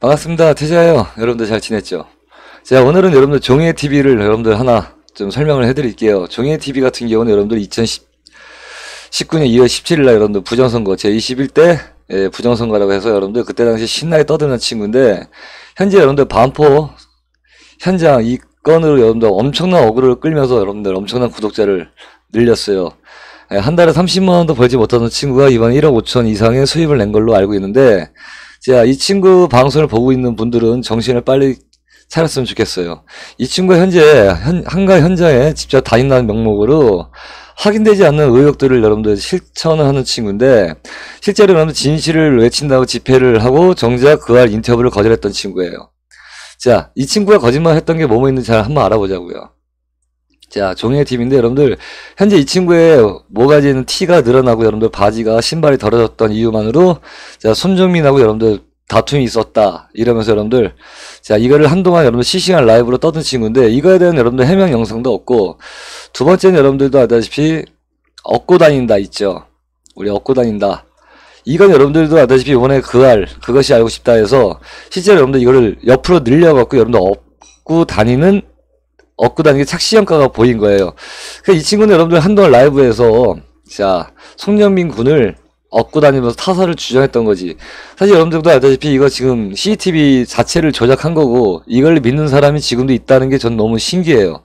반갑습니다. 태자예요. 여러분들 잘 지냈죠? 자, 오늘은 여러분들 종이의 TV를 여러분들 하나 좀 설명을 해드릴게요. 종이의 TV 같은 경우는 여러분들 2019년 2월 17일 날 여러분들 부정선거 제21대 예, 부정선거라고 해서 여러분들 그때 당시 신나게 떠드는 친구인데 현재 여러분들 반포 현장 이 건으로 여러분들 엄청난 어그로를 끌면서 여러분들 엄청난 구독자를 늘렸어요. 예, 한 달에 30만 원도 벌지 못하는 친구가 이번 1억 5천 이상의 수입을 낸 걸로 알고 있는데 자, 이 친구 방송을 보고 있는 분들은 정신을 빨리 차렸으면 좋겠어요. 이 친구가 현재 현, 한가 현장에 직접 다닌다는 명목으로 확인되지 않는 의혹들을 여러분들 실천하는 친구인데 실제로 여러분 진실을 외친다고 집회를 하고 정작 그날 인터뷰를 거절했던 친구예요. 자, 이 친구가 거짓말했던 게 뭐뭐 있는지 잘 한번 알아보자고요. 자, 종의 이 팀인데 여러분들 현재 이 친구의 모가지는 티가 늘어나고 여러분들 바지가 신발이 덜어졌던 이유만으로 자, 손정민하고 여러분들 다툼이 있었다 이러면서 여러분들 자 이거를 한동안 여러분들 실시간 라이브로 떠든 친구인데 이거에 대한 여러분들 해명 영상도 없고 두 번째는 여러분들도 아다시피 얻고 다닌다 있죠 우리 얻고 다닌다 이건 여러분들도 아다시피 이번에 그알 그것이 알고 싶다 해서 실제로 여러분들 이거를 옆으로 늘려갖고 여러분들 얻고 다니는 얻고 다니는 게착시영가가 보인 거예요. 그러니까 이 친구는 여러분들 한동안 라이브에서 자 송영민 군을 얻고 다니면서 타사를 주장했던 거지. 사실 여러분들도 알다시피 이거 지금 CCTV 자체를 조작한 거고 이걸 믿는 사람이 지금도 있다는 게 전 너무 신기해요.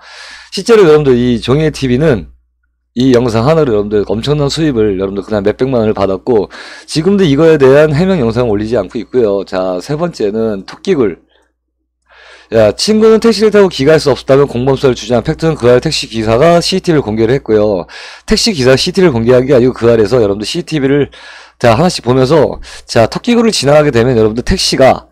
실제로 여러분들 이 종이의 TV는 이 영상 하나로 여러분들 엄청난 수입을 여러분들 그냥 몇백만 원을 받았고 지금도 이거에 대한 해명 영상 올리지 않고 있고요. 자세 번째는 토끼굴 야, 친구는 택시를 타고 기가할 수 없었다면 공범설를 주장한 팩트는 그날 택시 기사가 CCTV를 공개를 했고요. 택시 기사가 CCTV를 공개한 게 아니고 그날에서 여러분들 CCTV를 자 하나씩 보면서 자 터키구를 지나가게 되면 여러분들 택시가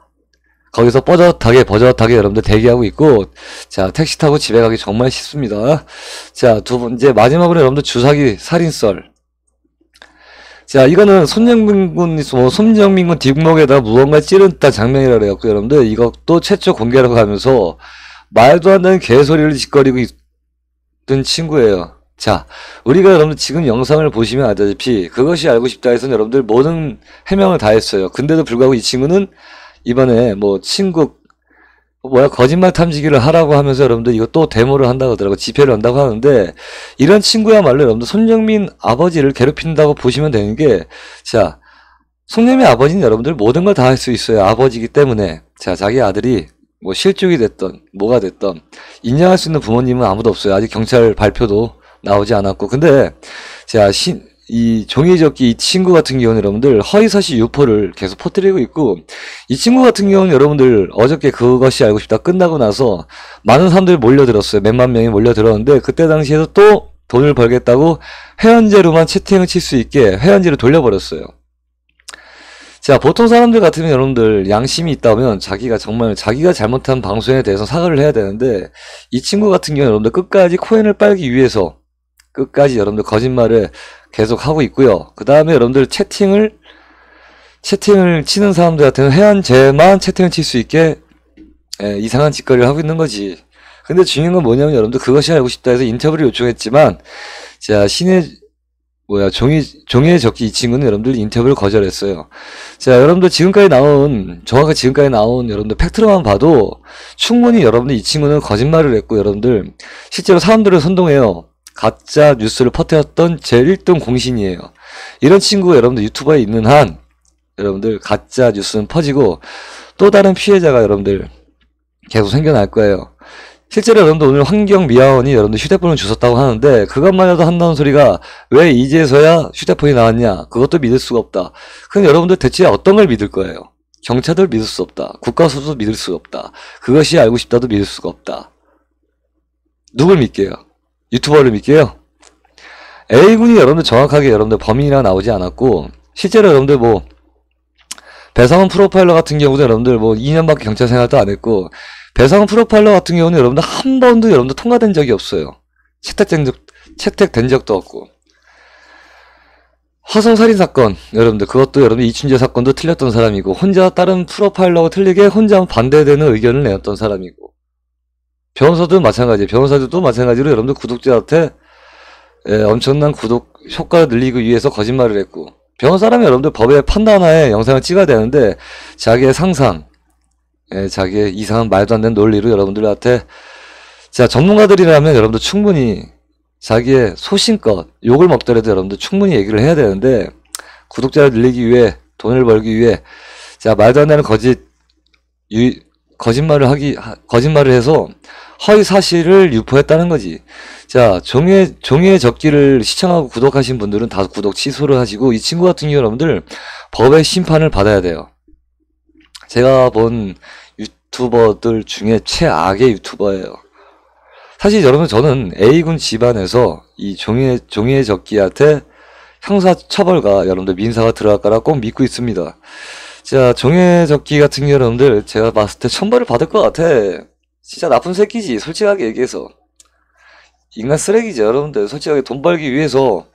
거기서 버젓하게 버젓하게 여러분들 대기하고 있고 자 택시 타고 집에 가기 정말 쉽습니다. 자두 번째 마지막으로 여러분들 주사기 살인설 자, 이거는 손정민군, 뭐, 손정민군 뒷목에다 무언가 찌른다 장면이라 그래갖고, 여러분들, 이것도 최초 공개라고 하면서, 말도 안 되는 개소리를 짓거리고 있던 친구예요. 자, 우리가 여러분 지금 영상을 보시면 알다시피, 그것이 알고 싶다 해서 여러분들 모든 해명을 다 했어요. 근데도 불구하고 이 친구는 이번에 뭐, 친구, 뭐야 거짓말 탐지기를 하라고 하면서 여러분들 이거 또 데모를 한다고 하더라고 집회를 한다고 하는데 이런 친구야말로 여러분들 손정민 아버지를 괴롭힌다고 보시면 되는 게 자 손정민 아버지는 여러분들 모든 걸 다 할 수 있어요 아버지기 이 때문에 자 자기 아들이 뭐 실족이 됐던 뭐가 됐던 인정할 수 있는 부모님은 아무도 없어요 아직 경찰 발표도 나오지 않았고 근데 자신 이 종이접기 이 친구 같은 경우는 여러분들 허위사실 유포를 계속 퍼뜨리고 있고 이 친구 같은 경우는 여러분들 어저께 그것이 알고 싶다 끝나고 나서 많은 사람들이 몰려들었어요. 몇만 명이 몰려들었는데 그때 당시에도 또 돈을 벌겠다고 회원제로만 채팅을 칠 수 있게 회원제로 돌려버렸어요. 자 보통 사람들 같으면 여러분들 양심이 있다면 자기가 정말 자기가 잘못한 방송에 대해서 사과를 해야 되는데 이 친구 같은 경우는 여러분들 끝까지 코인을 빨기 위해서 끝까지 여러분들 거짓말을 계속 하고 있고요. 그 다음에 여러분들 채팅을 채팅을 치는 사람들한테는 해안제만 채팅을 칠 수 있게 예, 이상한 짓거리를 하고 있는 거지. 근데 중요한 건 뭐냐면 여러분들 그것이 알고 싶다 해서 인터뷰를 요청했지만 자 신의 뭐야 종이 종이에 적기 이 친구는 여러분들 인터뷰를 거절했어요. 자 여러분들 지금까지 나온 정확하게 지금까지 나온 여러분들 팩트로만 봐도 충분히 여러분들 이 친구는 거짓말을 했고 여러분들 실제로 사람들을 선동해요. 가짜 뉴스를 퍼뜨렸던 제1등 공신이에요. 이런 친구가 여러분들 유튜버에 있는 한 여러분들 가짜 뉴스는 퍼지고 또 다른 피해자가 여러분들 계속 생겨날 거예요. 실제로 여러분들 오늘 환경미화원이 여러분들 휴대폰을 주셨다고 하는데 그것만 이라도 한다는 소리가 왜 이제서야 휴대폰이 나왔냐 그것도 믿을 수가 없다. 그럼 여러분들 대체 어떤 걸 믿을 거예요? 경찰도 믿을 수 없다. 국가수도 믿을 수 없다. 그것이 알고 싶다도 믿을 수가 없다. 누굴 믿게요? 유튜버를 브 믿게요. A군이 여러분들 정확하게 여러분들 범인이랑 나오지 않았고 실제로 여러분들 뭐 배상훈 프로파일러 같은 경우도 여러분들 뭐 2년밖에 경찰 생활도 안 했고 배상훈 프로파일러 같은 경우는 여러분들 한 번도 여러분들 통과된 적이 없어요. 채택된 적 채택된 적도 없고 허성 살인 사건 여러분들 그것도 여러분들 이춘재 사건도 틀렸던 사람이고 혼자 다른 프로파일러와 틀리게 혼자 반대되는 의견을 내었던 사람이고 변호사도 마찬가지예요. 변호사들도 마찬가지로 여러분들 구독자한테 예, 엄청난 구독 효과를 늘리기 위해서 거짓말을 했고 변호사라면 여러분들 법의 판단하에 영상을 찍어야 되는데 자기의 상상, 예, 자기의 이상한 말도 안 되는 논리로 여러분들한테 자 전문가들이라면 여러분들 충분히 자기의 소신껏 욕을 먹더라도 여러분들 충분히 얘기를 해야 되는데 구독자를 늘리기 위해 돈을 벌기 위해 자 말도 안 되는 거짓 유, 거짓말을 하기 거짓말을 해서 허위 사실을 유포했다는 거지. 자, 종의 종의 적기를 시청하고 구독하신 분들은 다 구독 취소를 하시고 이 친구 같은 경우 여러분들 법의 심판을 받아야 돼요. 제가 본 유튜버들 중에 최악의 유튜버예요. 사실 여러분 저는 A군 집안에서 이 종의 종의 적기한테 형사 처벌과 여러분들 민사가 들어갈 거라 꼭 믿고 있습니다. 자, 정해적기 같은 경우 여러분들 제가 봤을 때 천벌을 받을 것 같아. 진짜 나쁜 새끼지. 솔직하게 얘기해서. 인간 쓰레기죠 여러분들. 솔직하게 돈 벌기 위해서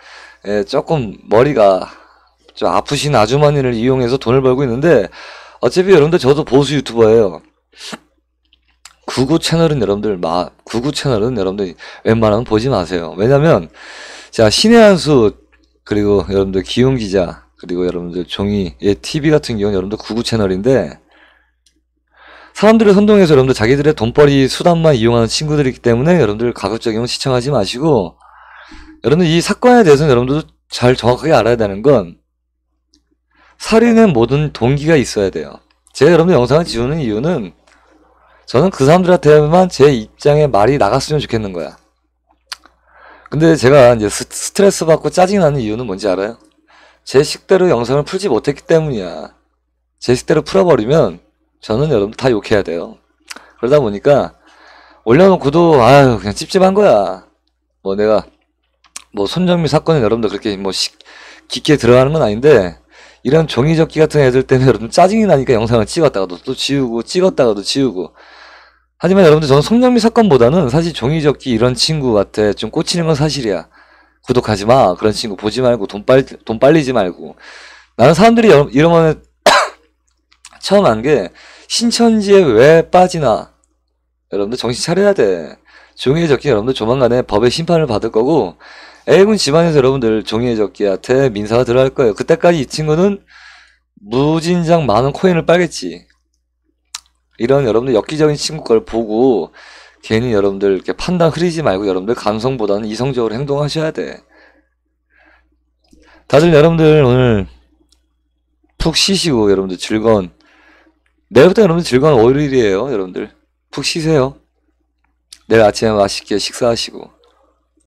예, 조금 머리가 좀 아프신 아주머니를 이용해서 돈을 벌고 있는데 어차피 여러분들 저도 보수 유튜버예요. 구구 채널은 여러분들 마 구구 채널은 여러분들 웬만하면 보지 마세요. 왜냐면 자 신의 한수 그리고 여러분들 기용 기자 그리고 여러분들 종이 예 TV 같은 경우는 여러분들 구구 채널인데 사람들을 선동해서 여러분들 자기들의 돈벌이 수단만 이용하는 친구들이기 때문에 여러분들 가급적이면 시청하지 마시고 여러분들 이 사건에 대해서는 여러분들도 잘 정확하게 알아야 되는 건살인의 모든 동기가 있어야 돼요. 제가 여러분들 영상을 지우는 이유는 저는 그 사람들한테만 제 입장에 말이 나갔으면 좋겠는 거야. 근데 제가 이제 스트레스 받고 짜증나는 이 이유는 뭔지 알아요? 제 식대로 영상을 풀지 못했기 때문이야. 제 식대로 풀어버리면 저는 여러분다 욕해야 돼요. 그러다 보니까 올려놓고도 아유 그냥 찝찝한 거야. 뭐 내가 뭐 손정미 사건은 여러분들 그렇게 뭐 시, 깊게 들어가는 건 아닌데 이런 종이접기 같은 애들 때문에 여러분 짜증이 나니까 영상을 찍었다가도 또 지우고 찍었다가도 지우고 하지만 여러분들 저는 손정미 사건보다는 사실 종이접기 이런 친구 같아 좀 꽂히는 건 사실이야. 구독하지 마. 그런 친구 보지 말고 돈 빨, 돈 빨리지 말고. 나는 사람들이 이러면 처음 한게 신천지에 왜 빠지나. 여러분들 정신 차려야 돼. 종이의 적기 여러분들 조만간에 법의 심판을 받을 거고 애군 집안에서 여러분들 종이의 적기한테 민사가 들어갈 거예요. 그때까지 이 친구는 무진장 많은 코인을 빨겠지. 이런 여러분들 역기적인 친구 걸 보고 괜히 여러분들 이렇게 판단 흐리지 말고 여러분들 감성보다는 이성적으로 행동하셔야 돼. 다들 여러분들 오늘 푹 쉬시고 여러분들 즐거운 내일부터 여러분들 즐거운 월요일이에요 여러분들 푹 쉬세요 내일 아침에 맛있게 식사하시고